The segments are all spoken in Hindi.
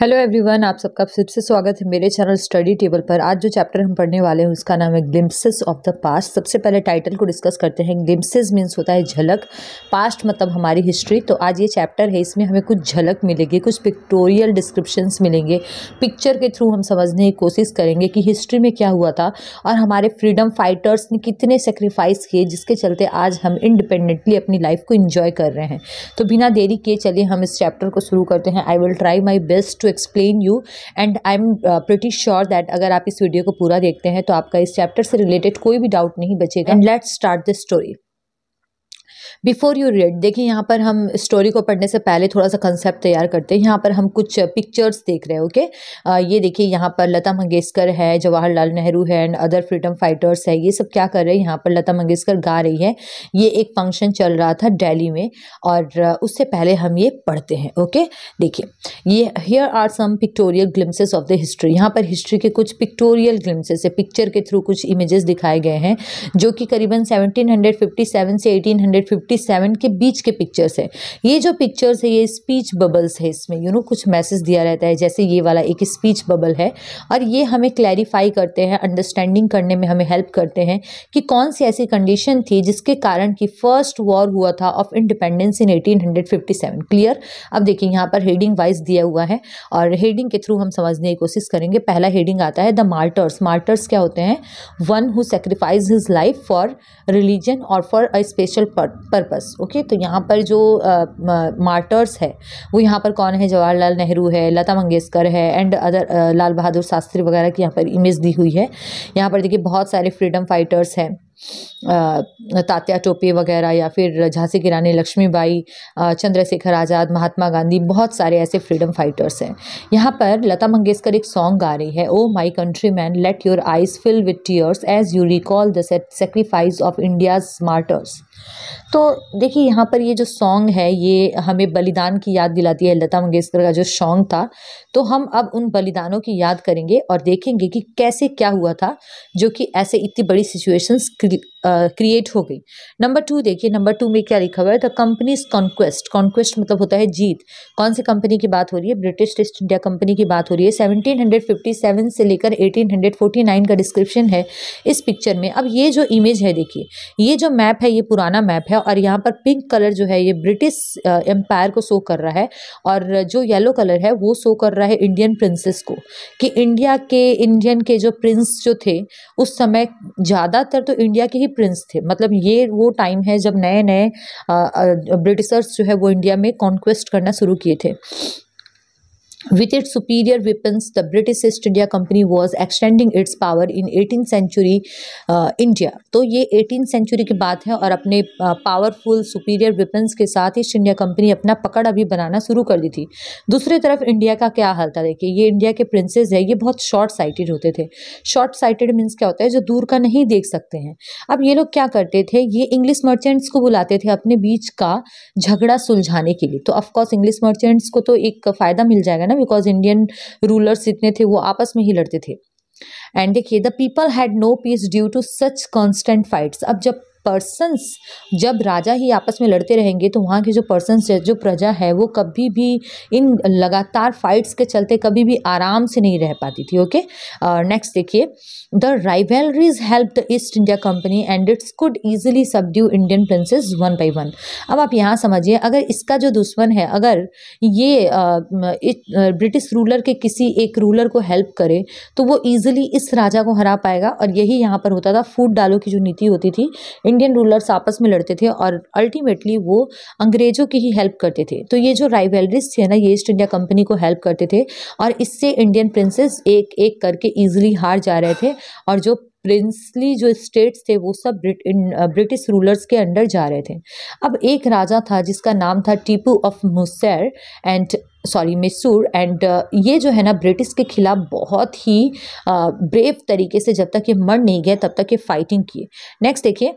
हेलो एवरीवन आप सबका फिर से स्वागत है मेरे चैनल स्टडी टेबल पर आज जो चैप्टर हम पढ़ने वाले हैं उसका नाम है ग्लिम्पसेस ऑफ द पास्ट सबसे पहले टाइटल को डिस्कस करते हैं ग्लिम्पसेस मीन्स होता है झलक पास्ट मतलब हमारी हिस्ट्री तो आज ये चैप्टर है इसमें हमें कुछ झलक मिलेगी कुछ पिक्टोरियल डिस्क्रिप्शंस मिलेंगे पिक्चर के थ्रू हम समझने की कोशिश करेंगे कि हिस्ट्री में क्या हुआ था और हमारे फ्रीडम फाइटर्स ने कितने सेक्रीफाइस किए जिसके चलते आज हम इंडिपेंडेंटली अपनी लाइफ को इन्जॉय कर रहे हैं तो बिना देरी किए चलिए हम इस चैप्टर को शुरू करते हैं I will try my best explain you and I am pretty sure that अगर आप इस वीडियो को पूरा देखते हैं तो आपका इस चैप्टर से रिलेटेड कोई भी डाउट नहीं बचेगा and let's start this story before you read देखिए यहाँ पर हम स्टोरी को पढ़ने से पहले थोड़ा सा कंसेप्ट तैयार करते हैं यहाँ पर हम कुछ पिक्चर्स देख रहे हैं ओके ये देखिए यहाँ पर लता मंगेशकर है जवाहरलाल नेहरू है एंड अदर फ्रीडम फाइटर्स है ये सब क्या कर रहे हैं यहाँ पर लता मंगेशकर गा रही है ये एक फंक्शन चल रहा था डेली में और उससे पहले हम ये पढ़ते हैं ओके देखिए ये here are some pictorial glimpses of the history यहाँ पर हिस्ट्री के कुछ पिक्टोरियल ग्लिम्सेस है पिक्चर के थ्रू कुछ इमेजेस दिखाए गए हैं जो कि करीबन सेवनटीन से एटीन 1957 के बीच के पिक्चर्स है ये जो पिक्चर्स है ये स्पीच बबल्स है इसमें यू you नो know, कुछ मैसेज दिया रहता है जैसे ये वाला एक स्पीच बबल है और ये हमें क्लैरिफाई करते हैं अंडरस्टैंडिंग करने में हमें हेल्प करते हैं कि कौन सी ऐसी कंडीशन थी जिसके कारण कि फर्स्ट वॉर हुआ था of independence in eighteen clear अब देखिए यहाँ पर हेडिंग वाइज दिया हुआ है और हेडिंग के थ्रू हम समझने की कोशिश करेंगे पहला हेडिंग आता है द मार्टर्स मार्टर्स क्या होते हैं one who sacrifice his life for religion और फॉर अ स्पेशल पर पर्पस ओके तो यहाँ पर जो मार्टर्स है वो यहाँ पर कौन है जवाहरलाल नेहरू है लता मंगेशकर है एंड अदर लाल बहादुर शास्त्री वगैरह की यहाँ पर इमेज दी हुई है यहाँ पर देखिए बहुत सारे फ्रीडम फाइटर्स हैं तात्या टोपे वगैरह या फिर झांसी की रानी लक्ष्मीबाई चंद्रशेखर आज़ाद महात्मा गांधी बहुत सारे ऐसे फ्रीडम फाइटर्स हैं यहाँ पर लता मंगेशकर एक सॉन्ग गा रही है O my country man let your eyes fill with tears as you recall the sacrifice of India's martyrs तो देखिए यहाँ पर ये जो सॉन्ग है ये हमें बलिदान की याद दिलाती है लता मंगेशकर का जो सॉन्ग था तो हम अब उन बलिदानों की याद करेंगे और देखेंगे कि कैसे क्या हुआ था जो कि ऐसे इतनी बड़ी सिचुएशंस क्रिएट हो गई नंबर टू देखिए नंबर टू में क्या लिखा हुआ है द कंपनीज कॉन्क्वेस्ट कॉन्क्वेस्ट मतलब होता है जीत कौन सी कंपनी की बात हो रही है ब्रिटिश ईस्ट इंडिया कंपनी की बात हो रही है 1757 से लेकर 1849 का डिस्क्रिप्शन है इस पिक्चर में अब ये जो इमेज है देखिए ये जो मैप है ये पुराना मैप है और यहाँ पर पिंक कलर जो है ये ब्रिटिश एम्पायर को शो कर रहा है और जो येलो कलर है वो शो कर रहा है इंडियन प्रिंसेस को कि इंडिया के इंडियन के जो प्रिंस जो थे उस समय ज़्यादातर तो इंडिया इंडिया के ही प्रिंस थे मतलब ये वो टाइम है जब नए नए ब्रिटिशर्स जो है वो इंडिया में कॉन्क्वेस्ट करना शुरू किए थे With its superior weapons, the British East India Company was extending its power in 18th century uh, India. तो ये 18th century की बात है और अपने पावरफुल सुपीरियर वेपन्स के साथ ईस्ट इंडिया कंपनी अपना पकड़ अभी बनाना शुरू कर दी थी दूसरी तरफ इंडिया का क्या हाल था देखिए ये इंडिया के प्रिंसेस है ये बहुत शॉर्ट साइटेड होते थे शॉर्ट साइटेड मीन्स क्या होता है जो दूर का नहीं देख सकते हैं अब ये लोग क्या करते थे ये इंग्लिश मर्चेंट्स को बुलाते थे अपने बीच का झगड़ा सुलझाने के लिए तो ऑफकोर्स इंग्लिश मर्चेंट्स को तो एक फ़ायदा मिल जाएगा ना बिकॉज इंडियन रूलर्स जितने थे वो आपस में ही लड़ते थे एंड देखिए the people had no peace due to such constant fights अब जब पर्सन्स जब राजा ही आपस में लड़ते रहेंगे तो वहाँ के जो पर्सन्स है जो प्रजा है वो कभी भी इन लगातार फाइट्स के चलते कभी भी आराम से नहीं रह पाती थी ओके नेक्स्ट uh, देखिए the rivalries help the East India Company and its could easily subdue Indian princes one by one अब आप यहाँ समझिए अगर इसका जो दुश्मन है अगर ये ब्रिटिश uh, रूलर uh, के किसी एक रूलर को हेल्प करे तो वो ईजिली इस राजा को हरा पाएगा और यही यहाँ पर होता था फूड डालो की जो नीति होती थी इंडियन रूलर्स आपस में लड़ते थे और अल्टीमेटली वो अंग्रेजों की ही हेल्प करते थे तो ये जो राइवेलरीज थे ना ये ईस्ट इंडिया कंपनी को हेल्प करते थे और इससे इंडियन प्रिंसेस एक एक करके ईजिली हार जा रहे थे और जो प्रिंसली जो स्टेट्स थे वो सब ब्रिट ब्रिटिश रूलर्स के अंडर जा रहे थे अब एक राजा था जिसका नाम था Tipu of Mysore and sorry Mysore and ये जो है ना ब्रिटिश के खिलाफ बहुत ही ब्रेव तरीके से जब तक ये मर नहीं गए तब तक ये फाइटिंग किए नेक्स्ट देखिए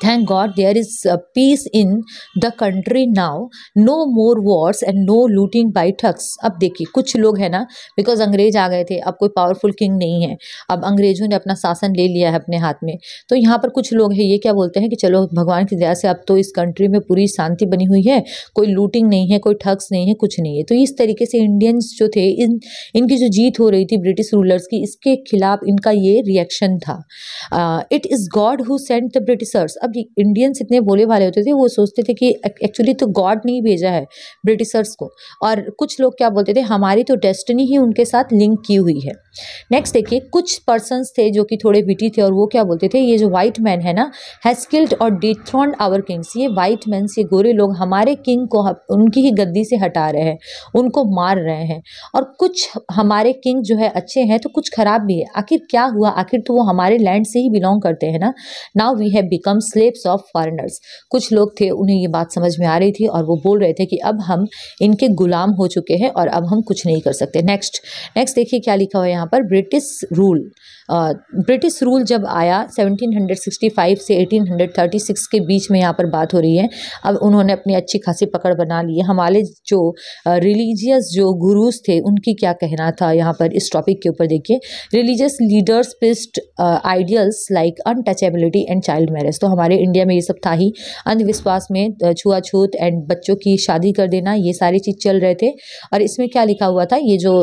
Thank God there is peace in the country now. No more wars and no looting by thugs अब देखिए कुछ लोग हैं ना बिकॉज अंग्रेज आ गए थे अब कोई पावरफुल किंग नहीं है अब अंग्रेजों ने अपना शासन ले लिया है अपने हाथ में तो यहाँ पर कुछ लोग हैं ये क्या बोलते हैं कि चलो भगवान की दया से अब तो इस कंट्री में पूरी शांति बनी हुई है कोई लूटिंग नहीं है कोई ठग्स नहीं है कुछ नहीं है तो इस तरीके से इंडियंस जो थे इन इनकी जो जीत हो रही थी ब्रिटिश रूलर्स की इसके खिलाफ इनका ये रिएक्शन था it is God who sent the Britishers अब इंडियंस इतने बोले वाले होते थे वो सोचते थे कि एक्चुअली तो गॉड नहीं भेजा है ब्रिटिशर्स को और कुछ लोग क्या बोलते थे हमारी तो डेस्टिनी ही उनके साथ लिंक की हुई है नेक्स्ट देखिए कुछ पर्सनस थे जो कि थोड़े बिटी थे और वो क्या बोलते थे ये जो वाइट मैन है ना हैस्किल्ड और डिथ्रॉन्ड आवर किंग्स ये वाइट मैन ये गोरे लोग हमारे किंग को उनकी ही गद्दी से हटा रहे हैं उनको मार रहे हैं और कुछ हमारे किंग जो है अच्छे हैं तो कुछ खराब भी है आखिर क्या हुआ आखिर तो वो हमारे लैंड से ही बिलोंग करते हैं ना now we have becomes slaves of foreigners कुछ लोग थे उन्हें ये बात समझ में आ रही थी और वो बोल रहे थे कि अब हम इनके गुलाम हो चुके हैं और अब हम कुछ नहीं कर सकते नेक्स्ट नेक्स्ट देखिए क्या लिखा हुआ है यहाँ पर ब्रिटिश रूल ब्रिटिश रूल जब आया 1765 से 1836 के बीच में यहाँ पर बात हो रही है अब उन्होंने अपनी अच्छी खासी पकड़ बना ली है हमारे जो रिलीजियस जो गुरुज थे उनकी क्या कहना था यहाँ पर इस टॉपिक के ऊपर देखिए रिलीजियस लीडर्स पिस्ट ideals like untouchability and child marriage तो हमारे इंडिया में ये सब था ही अंधविश्वास में छुआछूत एंड बच्चों की शादी कर देना ये सारी चीज़ चल रहे थे और इसमें क्या लिखा हुआ था ये जो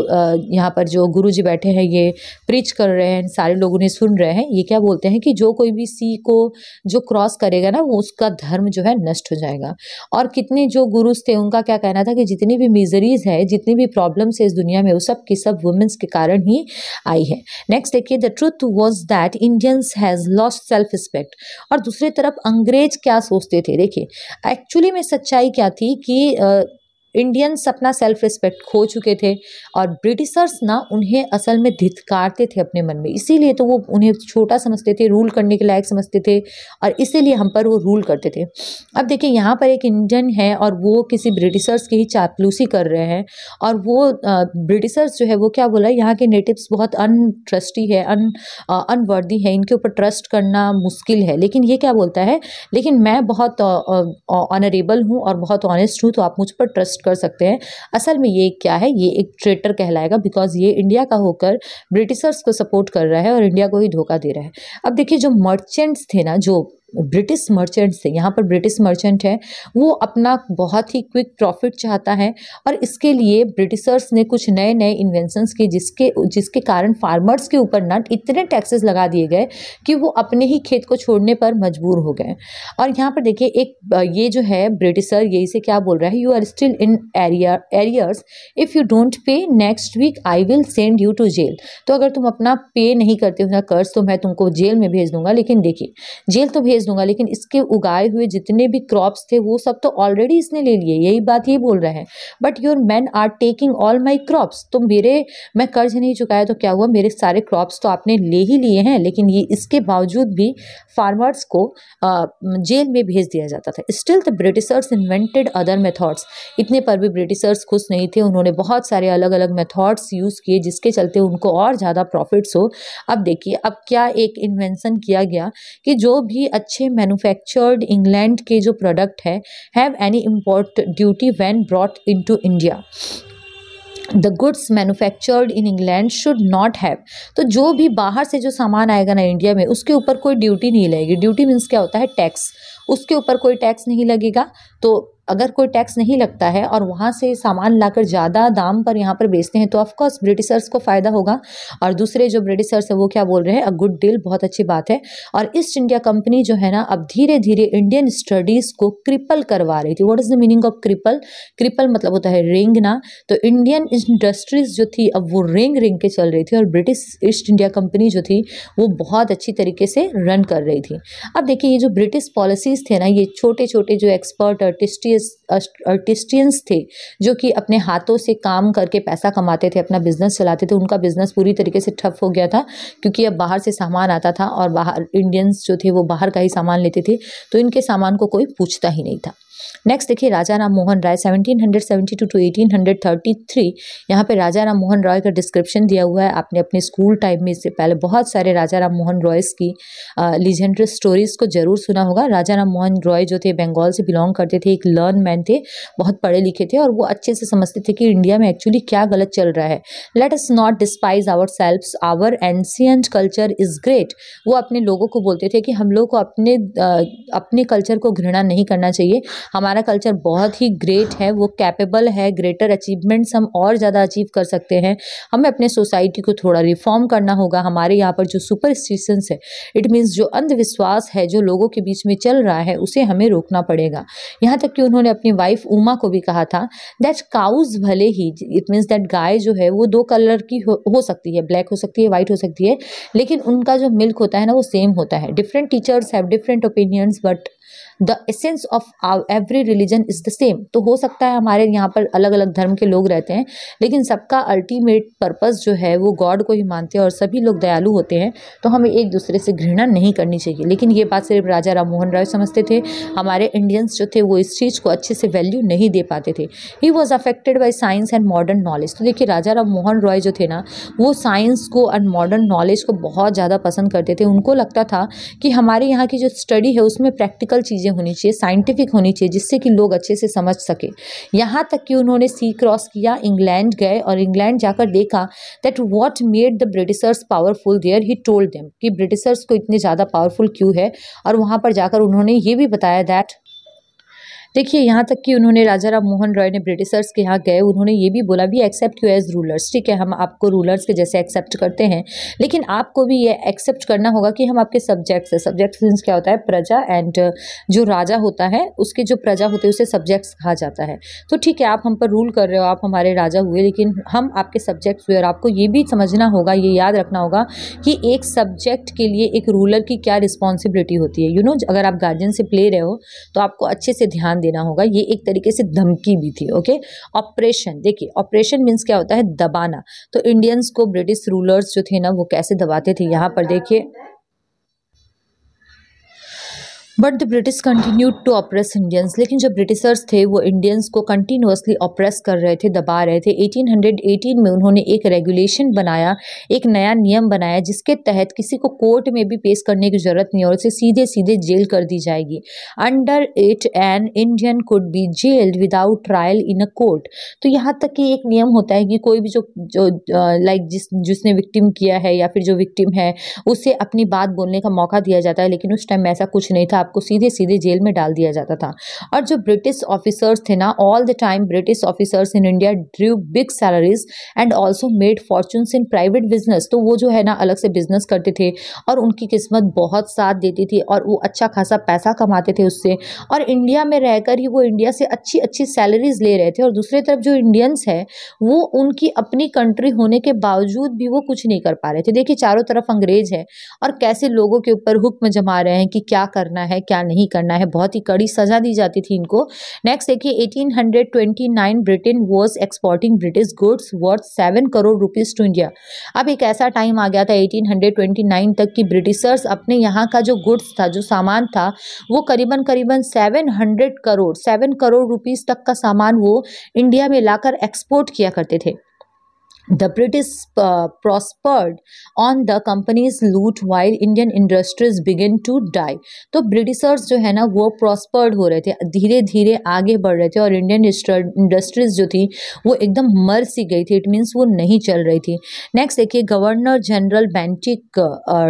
यहाँ पर जो गुरु जी बैठे हैं ये प्रीच कर रहे हैं सारे लोग उन्हें सुन रहे हैं ये क्या बोलते हैं कि जो कोई भी सी को जो क्रॉस करेगा ना वो उसका धर्म जो है नष्ट हो जाएगा और कितने जो गुरुज थे उनका क्या कहना था कि जितनी भी मिजरीज है जितनी भी प्रॉब्लम्स है इस दुनिया में वो सब की सब वुमेंस के कारण ही आई है नेक्स्ट देखिए the truth was that Indians has lost self respect और दूसरी तरफ अंग्रेज क्या सोचते थे देखिए एक्चुअली में सच्चाई क्या थी कि uh, इंडियंस अपना सेल्फ रिस्पेक्ट खो चुके थे और ब्रिटिशर्स ना उन्हें असल में धितकारते थे अपने मन में इसीलिए तो वो उन्हें छोटा समझते थे रूल करने के लायक समझते थे और इसीलिए हम पर वो रूल करते थे अब देखिए यहाँ पर एक इंडियन है और वो किसी ब्रिटिशर्स की ही चापलूसी कर रहे हैं और वो ब्रिटिशर्स जो है वो क्या बोला यहाँ के नेटिव्स बहुत अनट्रस्टी है अन अनवर्दी है इनके ऊपर ट्रस्ट करना मुश्किल है लेकिन ये क्या बोलता है लेकिन मैं बहुत ऑनरेबल हूँ और बहुत ऑनेस्ट हूँ तो आप मुझ पर ट्रस्ट कर सकते हैं असल में ये क्या है ये एक ट्रेटर कहलाएगा बिकॉज ये इंडिया का होकर ब्रिटिशर्स को सपोर्ट कर रहा है और इंडिया को ही धोखा दे रहा है अब देखिए जो मर्चेंट्स थे ना जो ब्रिटिश मर्चेंट्स से यहाँ पर ब्रिटिश मर्चेंट है वो अपना बहुत ही क्विक प्रॉफिट चाहता है और इसके लिए ब्रिटिशर्स ने कुछ नए नए इन्वेंशंस किए जिसके जिसके कारण फार्मर्स के ऊपर नट इतने टैक्सेस लगा दिए गए कि वो अपने ही खेत को छोड़ने पर मजबूर हो गए और यहाँ पर देखिए एक ये जो है ब्रिटिशर ये इसे क्या बोल रहा है you are still in area arrears if you don't pay next week I will send you to jail तो अगर तुम अपना पे नहीं करते हो कर्ज तो मैं तुमको जेल में भेज दूंगा लेकिन देखिए जेल तो भेज बेच दूंगा लेकिन इसके उगाए हुए जितने भी क्रॉप्स थे वो सब तो ऑलरेडी इसने ले लिए यही बात ये बोल रहे हैं but your man are taking all my crops तो मेरे मैं कर्ज नहीं चुकाया तो क्या हुआ मेरे सारे क्रॉप्स तो आपने ले ही लिए हैं लेकिन ये इसके बावजूद भी फार्मर्स को जेल में भेज दिया जाता था still the Britishers invented other methods इतने पर भी ब्रिटिशर्स खुश नहीं थे उन्होंने बहुत सारे अलग अलग मेथड्स यूज़ किए जिसके चलते उनको और ज़्यादा प्रॉफिट्स हो अब देखिए अब क्या एक इन्वेंसन किया गया कि जो भी अच्छा अच्छे मैन्युफैक्चर्ड इंग्लैंड के जो प्रोडक्ट है have any import duty when brought into India the goods manufactured in England should not have तो जो भी बाहर से जो सामान आएगा ना इंडिया में उसके ऊपर कोई ड्यूटी नहीं लगेगी ड्यूटी मीन्स क्या होता है टैक्स उसके ऊपर कोई टैक्स नहीं लगेगा तो अगर कोई टैक्स नहीं लगता है और वहाँ से सामान लाकर ज़्यादा दाम पर यहाँ पर बेचते हैं तो ऑफकोर्स ब्रिटिशर्स को फ़ायदा होगा और दूसरे जो ब्रिटिशर्स है वो क्या बोल रहे हैं अ गुड डील बहुत अच्छी बात है और ईस्ट इंडिया कंपनी जो है ना अब धीरे धीरे इंडियन स्टडीज़ को क्रिपल करवा रही थी what is the meaning of cripple cripple मतलब होता है रेंगना तो इंडियन इंडस्ट्रीज़ जो थी अब वो रेंग रेंग के चल रही थी और ब्रिटिश ईस्ट इंडिया कंपनी जो थी वो बहुत अच्छी तरीके से रन कर रही थी अब देखिए ये जो ब्रिटिश पॉलिसीज़ थे ना ये छोटे छोटे जो एक्सपर्ट आर्टिस्टी आर्टिस्टियंस थे जो कि अपने हाथों से काम करके पैसा कमाते थे अपना बिजनेस चलाते थे उनका बिजनेस पूरी तरीके से ठप हो गया था क्योंकि अब बाहर से सामान आता था और बाहर इंडियंस जो थे वो बाहर का ही सामान लेते थे तो इनके सामान को कोई पूछता ही नहीं था नेक्स्ट देखिए Raja Ram Mohan Roy 1772 hundred seventy two two eighteen hundred thirty three यहाँ पर राजा राम मोहन रॉय का डिस्क्रिप्शन दिया हुआ है आपने अपने स्कूल टाइम में इससे पहले बहुत सारे राजा राम मोहन रॉयस की लीजेंडरी स्टोरीज को जरूर सुना होगा राजा राम मोहन रॉय जो थे बंगाल से बिलोंग करते थे एक ल लर्न मैन थे बहुत पढ़े लिखे थे और वो अच्छे से समझते थे कि इंडिया में एक्चुअली क्या गलत चल रहा है let us not despise our self our ancient culture is great वो अपने लोगों को बोलते थे कि हम लोग को अपने अपने कल्चर को घृणा नहीं करना चाहिए हमारा कल्चर बहुत ही ग्रेट है वो कैपेबल है ग्रेटर अचीवमेंट्स हम और ज़्यादा अचीव कर सकते हैं हमें अपने सोसाइटी को थोड़ा रिफॉर्म करना होगा हमारे यहाँ पर जो सुपरस्टिशंस है इट मीन्स जो अंधविश्वास है जो लोगों के बीच में चल रहा है उसे हमें रोकना पड़ेगा यहाँ तक कि उन्होंने अपनी वाइफ उमा को भी कहा था दैट काउज भले ही इट मीन्स दैट गाय जो है वो दो कलर की हो, हो सकती है ब्लैक हो सकती है वाइट हो सकती है लेकिन उनका जो मिल्क होता है ना वो सेम होता है different teachers have different opinions but the essence of every religion is the same तो हो सकता है हमारे यहाँ पर अलग अलग धर्म के लोग रहते हैं लेकिन सबका अल्टीमेट पर्पज़ जो है वो गॉड को ही मानते हैं और सभी लोग दयालु होते हैं तो हमें एक दूसरे से घृणा नहीं करनी चाहिए लेकिन ये बात सिर्फ राजा राम मोहन रॉय समझते थे हमारे इंडियंस जो थे वो इस चीज़ को अच्छे से वैल्यू नहीं दे पाते थे he was affected by science and modern knowledge तो देखिए राजा राम मोहन रॉय जो थे ना वो साइंस को एंड मॉडर्न नॉलेज को बहुत ज़्यादा पसंद करते थे उनको लगता था कि हमारे यहाँ की जो स्टडी है उसमें प्रैक्टिकल प्रैक्टिकल चीज़ें होनी चाहिए साइंटिफिक होनी चाहिए जिससे कि लोग अच्छे से समझ सके यहाँ तक कि उन्होंने सी क्रॉस किया इंग्लैंड गए और इंग्लैंड जाकर देखा that what made the Britishers powerful there he told them कि ब्रिटिशर्स को इतने ज़्यादा पावरफुल क्यों है और वहाँ पर जाकर उन्होंने ये भी बताया दैट देखिए यहाँ तक कि उन्होंने राजा राम मोहन रॉय ने ब्रिटिशर्स के यहाँ गए उन्होंने ये भी बोला भी एक्सेप्ट यू एज रूलर्स ठीक है हम आपको रूलर्स के जैसे एक्सेप्ट करते हैं लेकिन आपको भी ये एक्सेप्ट करना होगा कि हम आपके सब्जेक्ट्स हैं सब्जेक्ट मीन्स क्या होता है प्रजा एंड जो राजा होता है उसके जो प्रजा होते हैं उसे सब्जेक्ट्स कहा जाता है तो ठीक है आप हम पर रूल कर रहे हो आप हमारे राजा हुए लेकिन हम आपके सब्जेक्ट्स हुए और आपको ये भी समझना होगा ये याद रखना होगा कि एक सब्जेक्ट के लिए एक रूलर की क्या रिस्पॉन्सिबिलिटी होती है यू you नो know, अगर आप गार्जियन से प्ले रहे हो तो आपको अच्छे से ध्यान देना होगा ये एक तरीके से धमकी भी थी ओके ऑपरेशन देखिए ऑपरेशन मीन्स क्या होता है दबाना तो इंडियंस को ब्रिटिश रूलर्स जो थे ना वो कैसे दबाते थे यहाँ पर देखिए but the British continued to oppress Indians लेकिन जो ब्रिटिशर्स थे वो इंडियंस को कंटिन्यूसली ऑपरेस कर रहे थे दबा रहे थे 1818 में उन्होंने एक रेगुलेशन बनाया एक नया नियम बनाया जिसके तहत किसी को कोर्ट में भी पेश करने की ज़रूरत नहीं और उसे सीधे सीधे जेल कर दी जाएगी under it an Indian could be jailed without trial in a court तो यहाँ तक कि एक नियम होता है कि कोई भी जो जो लाइक जिस जिसने विक्टिम किया है या फिर जो विक्टिम है उसे अपनी बात बोलने का मौका दिया जाता है लेकिन उस टाइम ऐसा कुछ नहीं था को सीधे सीधे जेल में डाल दिया जाता था और जो ब्रिटिश ऑफिसर्स थे ना all the time British officers in India drew big salaries and also made fortune in private business तो वो जो है ना अलग से बिजनेस करते थे और उनकी किस्मत बहुत साथ देती थी और वो अच्छा खासा पैसा कमाते थे उससे और इंडिया में रहकर ही वो इंडिया से अच्छी अच्छी सैलरीज ले रहे थे और दूसरी तरफ जो इंडियंस है वो उनकी अपनी कंट्री होने के बावजूद भी वो कुछ नहीं कर पा रहे थे देखिए चारों तरफ अंग्रेज है और कैसे लोगों के ऊपर हुक्म जमा रहे हैं कि क्या करना है है क्या नहीं करना है बहुत ही कड़ी सजा दी जाती थी इनको नेक्स्ट देखिए 1829 Britain was exporting British goods worth seven crore rupees to India अब एक ऐसा टाइम आ गया था 1829 तक कि ब्रिटिशर्स अपने यहाँ का जो गुड्स था जो सामान था वो करीबन करीबन 700 करोड़ सेवन करोड़ रुपीज़ तक का सामान वो इंडिया में लाकर एक्सपोर्ट किया करते थे The British uh, prospered on the company's loot while Indian industries begin to die. तो ब्रिटिशर्स जो है ना वो प्रॉस्पर्ड हो रहे थे धीरे धीरे आगे बढ़ रहे थे और इंडियन इंडस्ट्रीज जो थी वो एकदम मर सी गई थी इट मीन्स वो नहीं चल रही थी नेक्स्ट देखिए governor general Bentinck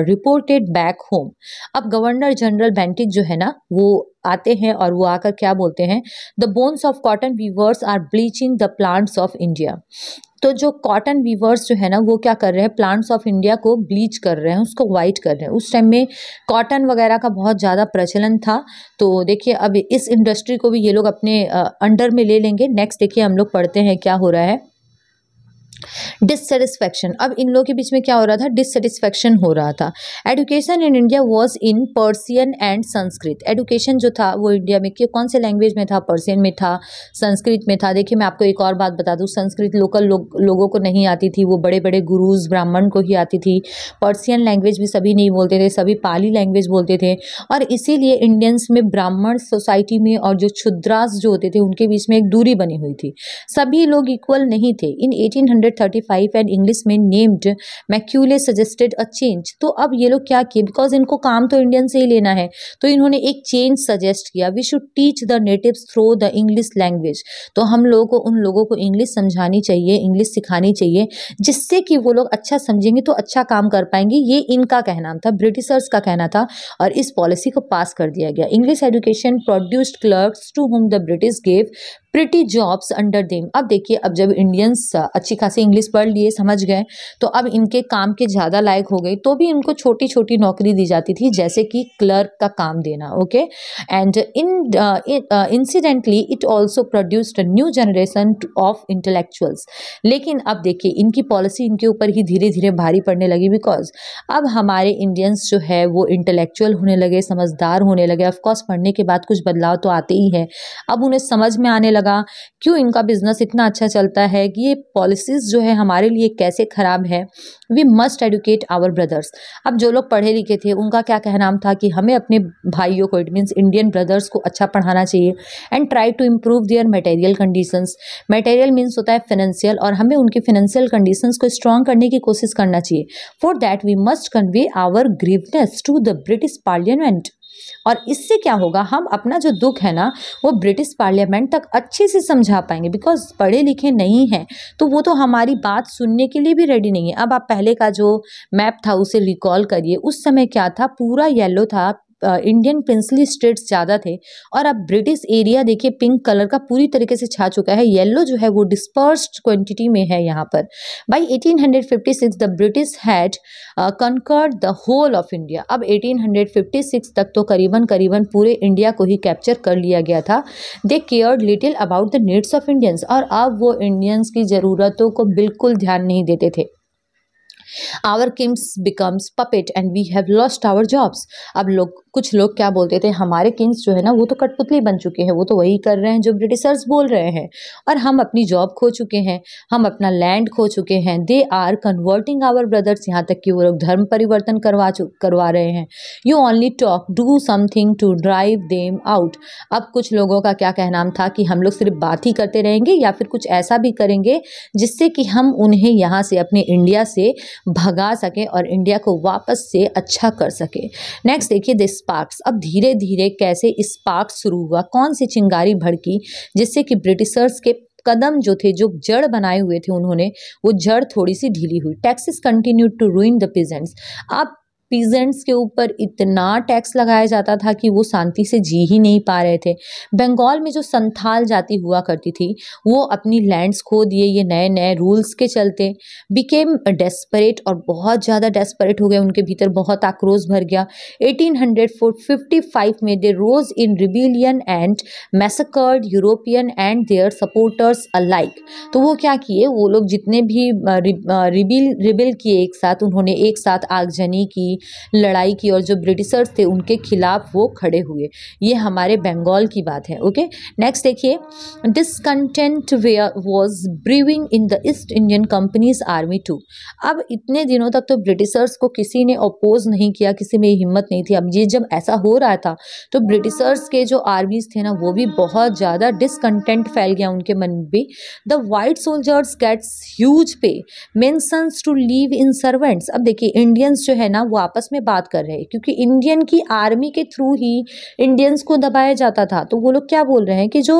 reported back home अब गवर्नर जनरल बैंटिक जो है ना वो आते हैं और वो आकर क्या बोलते हैं the bones of cotton weavers are bleaching the plants of India तो जो कॉटन वीवर्स जो है ना वो क्या कर रहे हैं प्लांट्स ऑफ इंडिया को ब्लीच कर रहे हैं उसको वाइट कर रहे हैं उस टाइम में कॉटन वगैरह का बहुत ज़्यादा प्रचलन था तो देखिए अब इस इंडस्ट्री को भी ये लोग अपने अंडर में ले लेंगे नेक्स्ट देखिए हम लोग पढ़ते हैं क्या हो रहा है डिससेटिस्फैक्शन अब इन लोगों के बीच में क्या हो रहा था डिससेटिस्फैक्शन हो रहा था education in India was in Persian and Sanskrit education जो था वो इंडिया में क्यों कौन से लैंग्वेज में था पर्सियन में था संस्कृत में था देखिए मैं आपको एक और बात बता दूँ संस्कृत लोकल लो, लोगों को नहीं आती थी वो बड़े बड़े गुरुज ब्राह्मण को ही आती थी पर्सियन लैंग्वेज भी सभी नहीं बोलते थे सभी पाली लैंग्वेज बोलते थे और इसीलिए इंडियंस में ब्राह्मण सोसाइटी में और जो क्षुद्रास जो होते थे उनके बीच में एक दूरी बनी हुई थी सभी लोग इक्वल नहीं थे in eighteen hundred 135 an Englishman named Macaulay suggested a change तो अब ये लोग क्या किए बिकॉज इनको काम तो इंडियन से ही लेना है तो इन्होंने एक चेंज सजेस्ट किया we should teach the native through the English language तो हम लोगों को उन लोगों को इंग्लिश समझानी चाहिए इंग्लिश सिखानी चाहिए जिससे कि वो लोग अच्छा समझेंगे तो अच्छा काम कर पाएंगे ये इनका कहना था ब्रिटिशर्स का कहना था और इस पॉलिसी को पास कर दिया गया English education produced clerks to whom the British gave pretty jobs under them अब देखिए अब जब इंडियंस अच्छी खासी इंग्लिश पढ़ लिए समझ गए तो अब इनके काम के ज़्यादा लायक हो गए तो भी इनको छोटी छोटी नौकरी दी जाती थी जैसे कि क्लर्क का काम देना okay and in incidentally it also produced new generation of intellectuals लेकिन अब देखिए इनकी पॉलिसी इनके ऊपर ही धीरे धीरे भारी पड़ने लगी बिकॉज अब हमारे इंडियंस जो है वो इंटेलेक्चुअल होने लगे समझदार होने लगे ऑफकोर्स पढ़ने के बाद कुछ बदलाव तो आते ही है अब उन्हें समझ में आने लगा लगा क्यों इनका बिज़नेस इतना अच्छा चलता है कि ये पॉलिसीज़ जो है हमारे लिए कैसे ख़राब है we must educate our brothers अब जो लोग पढ़े लिखे थे उनका क्या कहना था कि हमें अपने भाइयों को इट मीन्स इंडियन ब्रदर्स को अच्छा पढ़ाना चाहिए and try to improve their material condition material means होता है फाइनेंशियल और हमें उनके फाइनेंशियल कंडीशन को स्ट्रॉन्ग करने की कोशिश करना चाहिए for that we must convey our grievance to the British parliament और इससे क्या होगा हम अपना जो दुख है ना वो ब्रिटिश पार्लियामेंट तक अच्छे से समझा पाएंगे बिकॉज पढ़े लिखे नहीं हैं तो वो तो हमारी बात सुनने के लिए भी रेडी नहीं है अब आप पहले का जो मैप था उसे रिकॉल करिए उस समय क्या था पूरा येलो था इंडियन पेंसिली स्टेट्स ज़्यादा थे और अब ब्रिटिश एरिया देखिए पिंक कलर का पूरी तरीके से छा चुका है येलो जो है वो डिस्पर्स्ड क्वांटिटी में है यहाँ पर by 1856 the British had conquered the whole of India अब 1856 तक तो करीबन करीबन पूरे इंडिया को ही कैप्चर कर लिया गया था they cared little about the needs of Indians और अब वो इंडियंस की ज़रूरतों को बिल्कुल ध्यान नहीं देते थे our kings becomes puppet and we have lost our jobs अब लोग कुछ लोग क्या बोलते थे हमारे किंग्स जो है ना वो तो कठपुतली बन चुके हैं वो तो वही कर रहे हैं जो ब्रिटिशर्स बोल रहे हैं और हम अपनी जॉब खो चुके हैं हम अपना लैंड खो चुके हैं they are converting our brothers यहाँ तक कि वो लोग धर्म परिवर्तन करवा करवा रहे हैं you only talk do something to drive them out अब कुछ लोगों का क्या कहना था कि हम लोग सिर्फ बात ही करते रहेंगे या फिर कुछ ऐसा भी करेंगे जिससे कि हम उन्हें यहाँ से अपने इंडिया से भगा सकें और इंडिया को वापस से अच्छा कर सकें नेक्स्ट देखिए दिस स्पार्क्स अब धीरे धीरे कैसे स्पार्क्स शुरू हुआ कौन सी चिंगारी भड़की जिससे कि ब्रिटिशर्स के कदम जो थे जो जड़ बनाए हुए थे उन्होंने वो जड़ थोड़ी सी ढीली हुई taxes continue to ruin the peasants आप पीजेंट्स के ऊपर इतना टैक्स लगाया जाता था कि वो शांति से जी ही नहीं पा रहे थे बंगाल में जो संथाल जाति हुआ करती थी वो अपनी लैंड्स खो दिए ये नए नए रूल्स के चलते बिकेम डेस्परेट और बहुत ज़्यादा डेस्परेट हो गए उनके भीतर बहुत आक्रोश भर गया एटीन में they rose in rebellion and massacred European and their supporters alike तो वो क्या किए वो लोग जितने भी रिबिल रिबिल किए एक साथ उन्होंने एक साथ आगजनी की लड़ाई की और जो ब्रिटिशर्स थे उनके खिलाफ वो खड़े हुए ये हमारे बंगाल की बात है ओके नेक्स्ट देखिए discontent was brewing in the East Indian Company's army too अब इतने दिनों तक तो ब्रिटिशर्स को किसी ने अपोज नहीं किया किसी में हिम्मत नहीं थी अब ये जब ऐसा हो रहा था तो ब्रिटिशर्स के जो आर्मीज थे ना वो भी बहुत ज़्यादा डिसकंटेंट फैल गया उनके मन भी the white soldiers gets huge pay mansions to live in servants अब देखिए इंडियंस जो है ना वो आपस में बात कर रहे हैं क्योंकि इंडियन की आर्मी के थ्रू ही इंडियंस को दबाया जाता था तो वो लोग क्या बोल रहे हैं कि जो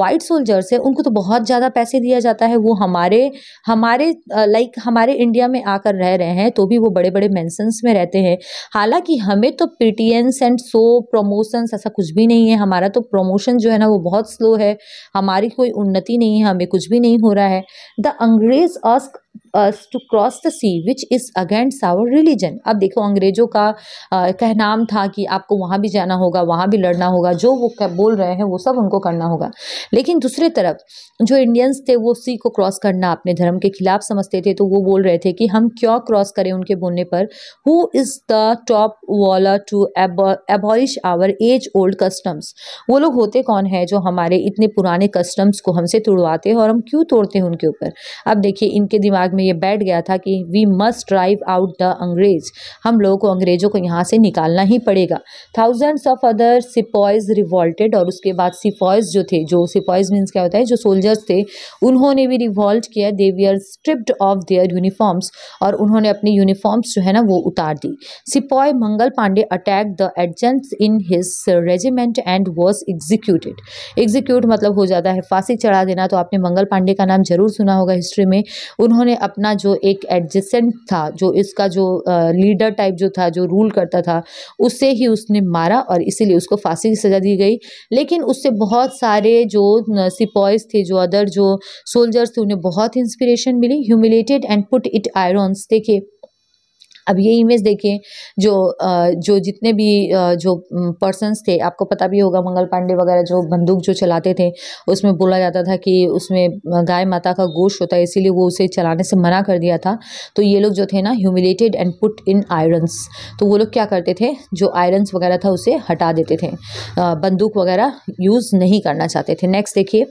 वाइट सोल्जर्स है उनको तो बहुत ज़्यादा पैसे दिया जाता है वो हमारे हमारे लाइक हमारे इंडिया में आकर रह रहे हैं तो भी वो बड़े बड़े मैंसन्स में रहते हैं हालांकि हमें तो पीटीएंस एंड सो प्रमोशंस ऐसा कुछ भी नहीं है हमारा तो प्रमोशन जो है ना वो बहुत स्लो है हमारी कोई उन्नति नहीं है हमें कुछ भी नहीं हो रहा है the Angrez ask us to cross the sea which is against our religion अब देखो अंग्रेज़ों का कहना कहनाम था कि आपको वहाँ भी जाना होगा वहाँ भी लड़ना होगा जो वो बोल रहे हैं वो सब उनको करना होगा लेकिन दूसरी तरफ जो इंडियंस थे वो सी को क्रॉस करना अपने धर्म के खिलाफ समझते थे तो वो बोल रहे थे कि हम क्यों क्रॉस करें उनके बोलने पर who is the top waller to abolish our age old customs वो लोग होते कौन है जो हमारे इतने पुराने कस्टम्स को हमसे तोड़वाते हैं और हम क्यों तोड़ते हैं उनके ऊपर अब देखिए इनके दिमाग दिमाग में ये बैठ गया था कि we must drive out the Angrez हम लोगों को अंग्रेजों को यहाँ से निकालना ही पड़ेगा thousands of other sepoys revolted और उसके बाद सिपॉयज जो थे जो सिपॉयज मीन्स क्या होता है जो सोल्जर्स थे उन्होंने भी रिवॉल्ट किया they were stripped of their uniforms और उन्होंने अपनी यूनिफॉर्म्स जो है ना वो उतार दी sepoy Mangal Pandey attack the adjutants in his regiment and was executed execute मतलब हो जाता है फांसी चढ़ा देना तो आपने मंगल पांडे का नाम जरूर सुना होगा हिस्ट्री में उन्होंने अपना जो एक एडजेसेंट था जो इसका जो लीडर टाइप जो था जो रूल करता था उससे ही उसने मारा और इसीलिए उसको फांसी की सज़ा दी गई लेकिन उससे बहुत सारे जो सिपॉयज थे जो अदर जो सोल्जर्स थे उन्हें बहुत इंस्पिरेशन मिली humiliated and put it irons देखिए अब ये इमेज देखिए जो जो जितने भी जो पर्सनस थे आपको पता भी होगा मंगल पांडे वगैरह जो बंदूक जो चलाते थे उसमें बोला जाता था कि उसमें गाय माता का गोश्त होता है इसीलिए वो उसे चलाने से मना कर दिया था तो ये लोग जो थे ना humiliated and put in irons तो वो लोग क्या करते थे जो आयरन्स वगैरह था उसे हटा देते थे बंदूक वगैरह यूज़ नहीं करना चाहते थे नेक्स्ट देखिए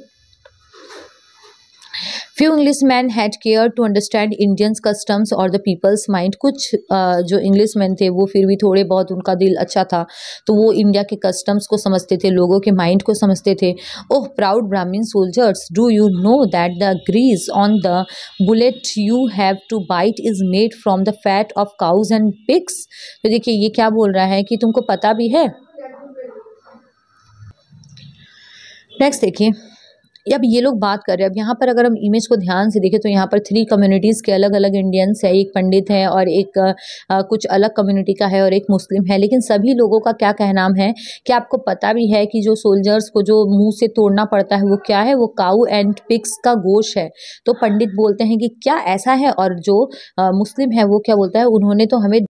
few English man had care to understand Indians customs और द पीपल्स माइंड कुछ uh, जो इंग्लिश मैन थे वो फिर भी थोड़े बहुत उनका दिल अच्छा था तो वो इंडिया के कस्टम्स को समझते थे लोगों के माइंड को समझते थे oh proud Brahmin soldiers do you know that the grease on the bullet you have to bite is made from the fat of cows and pigs तो देखिए ये क्या बोल रहा है कि तुमको पता भी है नेक्स्ट देखिए अब ये लोग बात कर रहे हैं अब यहाँ पर अगर हम इमेज को ध्यान से देखें तो यहाँ पर थ्री कम्युनिटीज़ के अलग अलग इंडियंस है एक पंडित है और एक आ, कुछ अलग कम्युनिटी का है और एक मुस्लिम है लेकिन सभी लोगों का क्या कहनाम है कि आपको पता भी है कि जो सोल्जर्स को जो मुंह से तोड़ना पड़ता है वो क्या है वो काऊ एंड पिक्स का गोश है तो पंडित बोलते हैं कि क्या ऐसा है और जो आ, मुस्लिम है वो क्या बोलता है उन्होंने तो हमें